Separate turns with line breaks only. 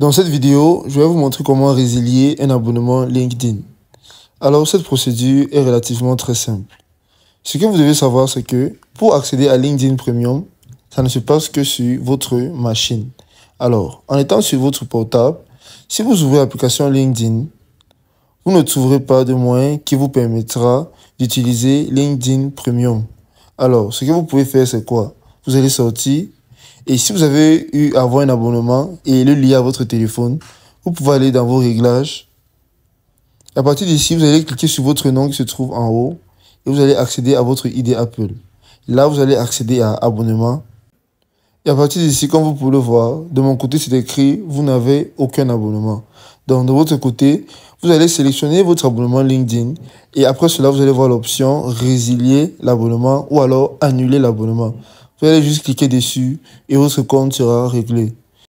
Dans cette vidéo, je vais vous montrer comment résilier un abonnement LinkedIn. Alors, cette procédure est relativement très simple. Ce que vous devez savoir, c'est que pour accéder à LinkedIn Premium, ça ne se passe que sur votre machine. Alors, en étant sur votre portable, si vous ouvrez l'application LinkedIn, vous ne trouverez pas de moyen qui vous permettra d'utiliser LinkedIn Premium. Alors, ce que vous pouvez faire, c'est quoi Vous allez sortir et si vous avez eu avoir un abonnement et le lié à votre téléphone, vous pouvez aller dans vos réglages. À partir d'ici, vous allez cliquer sur votre nom qui se trouve en haut et vous allez accéder à votre ID Apple. Là, vous allez accéder à abonnement. Et à partir d'ici, comme vous pouvez le voir, de mon côté, c'est écrit, vous n'avez aucun abonnement. Donc, de votre côté, vous allez sélectionner votre abonnement LinkedIn et après cela, vous allez voir l'option résilier l'abonnement ou alors annuler l'abonnement. Vous allez juste cliquer dessus et votre compte sera réglé.